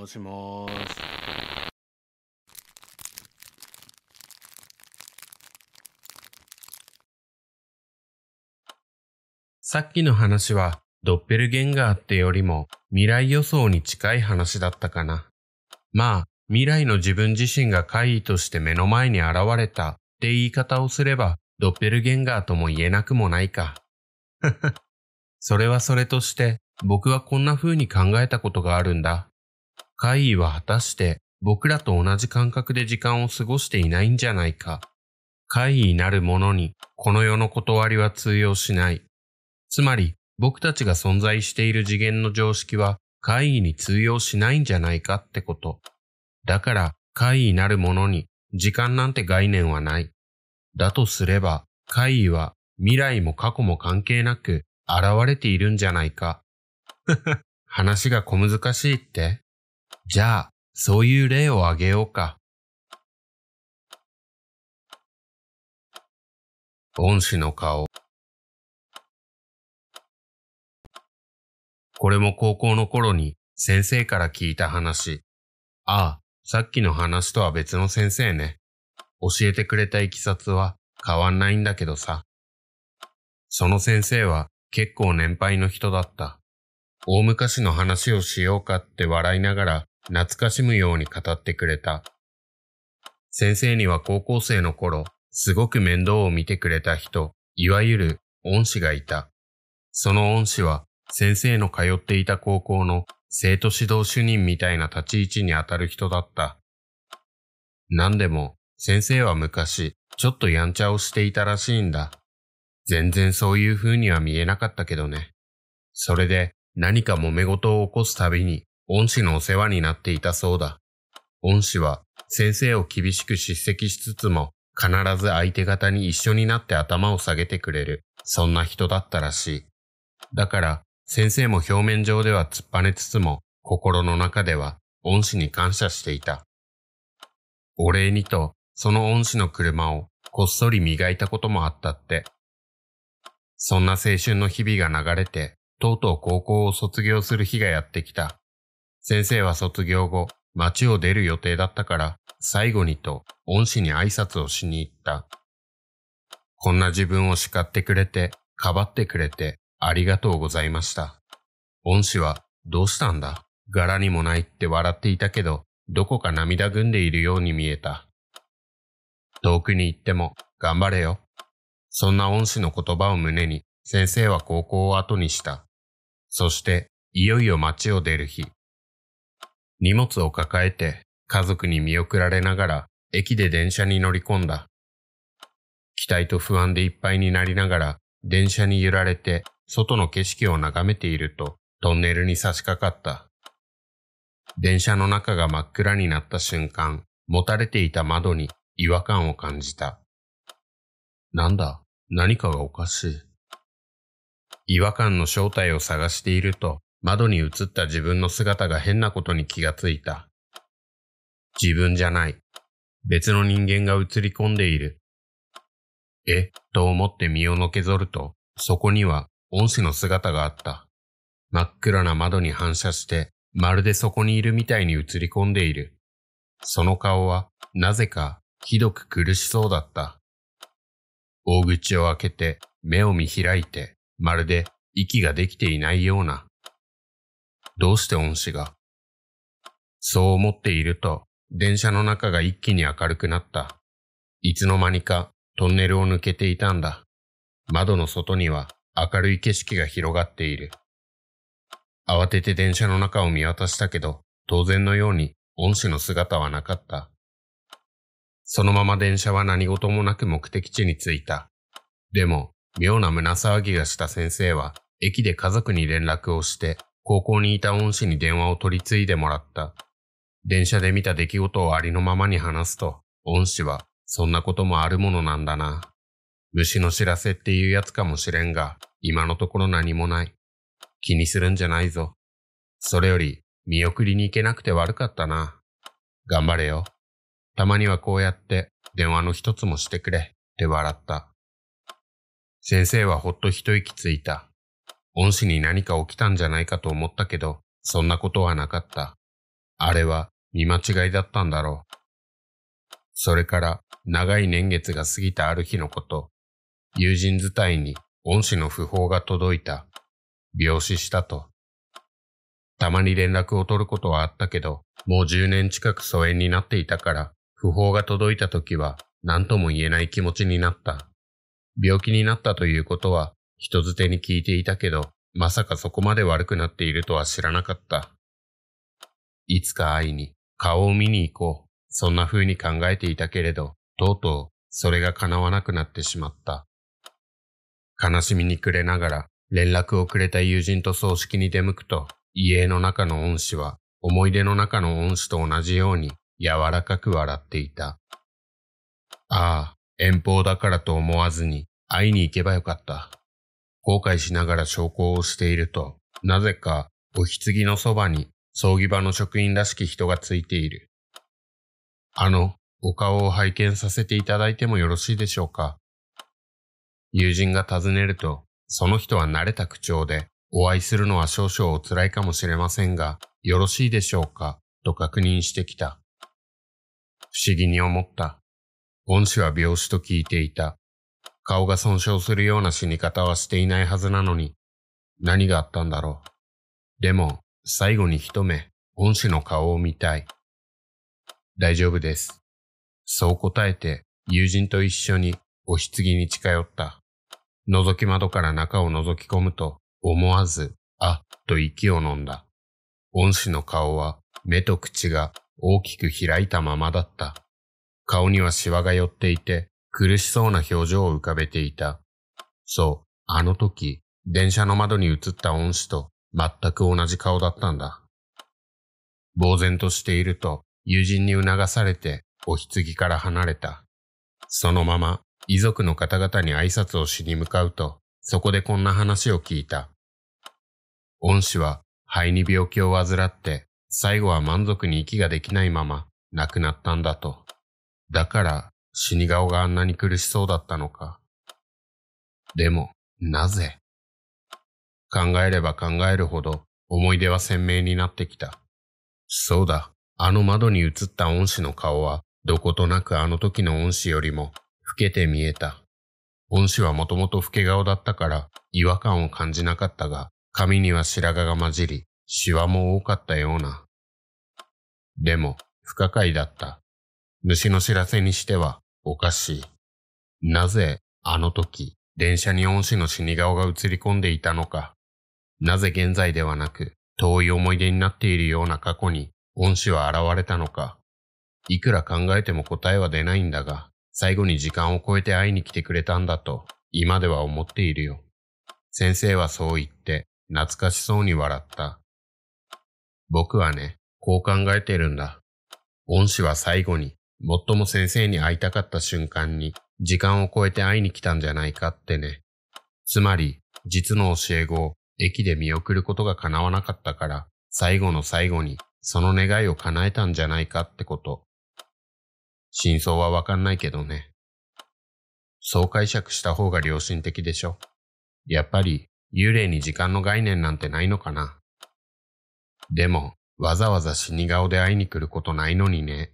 もしもし。さっきの話は、ドッペルゲンガーってよりも未来予想に近い話だったかな。まあ、未来の自分自身が怪異として目の前に現れたって言い方をすれば、ドッペルゲンガーとも言えなくもないか。それはそれとして、僕はこんな風に考えたことがあるんだ。会議は果たして僕らと同じ感覚で時間を過ごしていないんじゃないか。怪異なるものにこの世の断りは通用しない。つまり僕たちが存在している次元の常識は怪異に通用しないんじゃないかってこと。だから怪異なるものに時間なんて概念はない。だとすれば怪異は未来も過去も関係なく現れているんじゃないか。話が小難しいってじゃあ、そういう例を挙げようか。恩師の顔。これも高校の頃に先生から聞いた話。ああ、さっきの話とは別の先生ね。教えてくれたいきさつは変わんないんだけどさ。その先生は結構年配の人だった。大昔の話をしようかって笑いながら懐かしむように語ってくれた。先生には高校生の頃、すごく面倒を見てくれた人、いわゆる恩師がいた。その恩師は先生の通っていた高校の生徒指導主任みたいな立ち位置にあたる人だった。何でも先生は昔ちょっとやんちゃをしていたらしいんだ。全然そういう風には見えなかったけどね。それで何か揉め事を起こすたびに恩師のお世話になっていたそうだ。恩師は先生を厳しく叱責しつつも必ず相手方に一緒になって頭を下げてくれる、そんな人だったらしい。だから先生も表面上では突っぱねつつも心の中では恩師に感謝していた。お礼にとその恩師の車をこっそり磨いたこともあったって。そんな青春の日々が流れて、とうとう高校を卒業する日がやってきた。先生は卒業後、町を出る予定だったから、最後にと恩師に挨拶をしに行った。こんな自分を叱ってくれて、かばってくれて、ありがとうございました。恩師は、どうしたんだ柄にもないって笑っていたけど、どこか涙ぐんでいるように見えた。遠くに行っても、頑張れよ。そんな恩師の言葉を胸に、先生は高校を後にした。そして、いよいよ町を出る日。荷物を抱えて家族に見送られながら駅で電車に乗り込んだ。期待と不安でいっぱいになりながら電車に揺られて外の景色を眺めているとトンネルに差し掛かった。電車の中が真っ暗になった瞬間、持たれていた窓に違和感を感じた。なんだ、何かがおかしい。違和感の正体を探していると、窓に映った自分の姿が変なことに気がついた。自分じゃない。別の人間が映り込んでいる。え、と思って身をのけぞると、そこには恩師の姿があった。真っ暗な窓に反射して、まるでそこにいるみたいに映り込んでいる。その顔は、なぜか、ひどく苦しそうだった。大口を開けて、目を見開いて、まるで息ができていないような。どうして恩師がそう思っていると、電車の中が一気に明るくなった。いつの間にかトンネルを抜けていたんだ。窓の外には明るい景色が広がっている。慌てて電車の中を見渡したけど、当然のように恩師の姿はなかった。そのまま電車は何事もなく目的地に着いた。でも、妙な胸騒ぎがした先生は、駅で家族に連絡をして、高校にいた恩師に電話を取り継いでもらった。電車で見た出来事をありのままに話すと、恩師は、そんなこともあるものなんだな。虫の知らせっていうやつかもしれんが、今のところ何もない。気にするんじゃないぞ。それより、見送りに行けなくて悪かったな。頑張れよ。たまにはこうやって、電話の一つもしてくれ、って笑った。先生はほっと一息ついた。恩師に何か起きたんじゃないかと思ったけど、そんなことはなかった。あれは見間違いだったんだろう。それから長い年月が過ぎたある日のこと、友人伝いに恩師の訃報が届いた。病死したと。たまに連絡を取ることはあったけど、もう10年近く疎遠になっていたから、訃報が届いた時は何とも言えない気持ちになった。病気になったということは人づてに聞いていたけど、まさかそこまで悪くなっているとは知らなかった。いつか会いに、顔を見に行こう。そんな風に考えていたけれど、とうとう、それが叶わなくなってしまった。悲しみに暮れながら、連絡をくれた友人と葬式に出向くと、遺影の中の恩師は、思い出の中の恩師と同じように、柔らかく笑っていた。ああ、遠方だからと思わずに、会いに行けばよかった。後悔しながら証拠をしていると、なぜかお棺のそばに葬儀場の職員らしき人がついている。あの、お顔を拝見させていただいてもよろしいでしょうか友人が尋ねると、その人は慣れた口調で、お会いするのは少々お辛いかもしれませんが、よろしいでしょうかと確認してきた。不思議に思った。恩師は病死と聞いていた。顔が損傷するような死に方はしていないはずなのに、何があったんだろう。でも、最後に一目、恩師の顔を見たい。大丈夫です。そう答えて、友人と一緒にお棺に近寄った。覗き窓から中を覗き込むと、思わず、あっと息を飲んだ。恩師の顔は、目と口が大きく開いたままだった。顔にはシワが寄っていて、苦しそうな表情を浮かべていた。そう、あの時、電車の窓に映った恩師と全く同じ顔だったんだ。呆然としていると、友人に促されて、お棺から離れた。そのまま、遺族の方々に挨拶をしに向かうと、そこでこんな話を聞いた。恩師は肺に病気を患って、最後は満足に息ができないまま亡くなったんだと。だから死に顔があんなに苦しそうだったのか。でも、なぜ考えれば考えるほど思い出は鮮明になってきた。そうだ、あの窓に映った恩師の顔は、どことなくあの時の恩師よりも、老けて見えた。恩師はもともと老け顔だったから、違和感を感じなかったが、髪には白髪が混じり、シワも多かったような。でも、不可解だった。虫の知らせにしてはおかしい。なぜあの時電車に恩師の死に顔が映り込んでいたのか。なぜ現在ではなく遠い思い出になっているような過去に恩師は現れたのか。いくら考えても答えは出ないんだが、最後に時間を超えて会いに来てくれたんだと今では思っているよ。先生はそう言って懐かしそうに笑った。僕はね、こう考えてるんだ。恩師は最後に最も先生に会いたかった瞬間に時間を超えて会いに来たんじゃないかってね。つまり、実の教え子を駅で見送ることが叶わなかったから、最後の最後にその願いを叶えたんじゃないかってこと。真相はわかんないけどね。そう解釈した方が良心的でしょ。やっぱり幽霊に時間の概念なんてないのかな。でも、わざわざ死に顔で会いに来ることないのにね。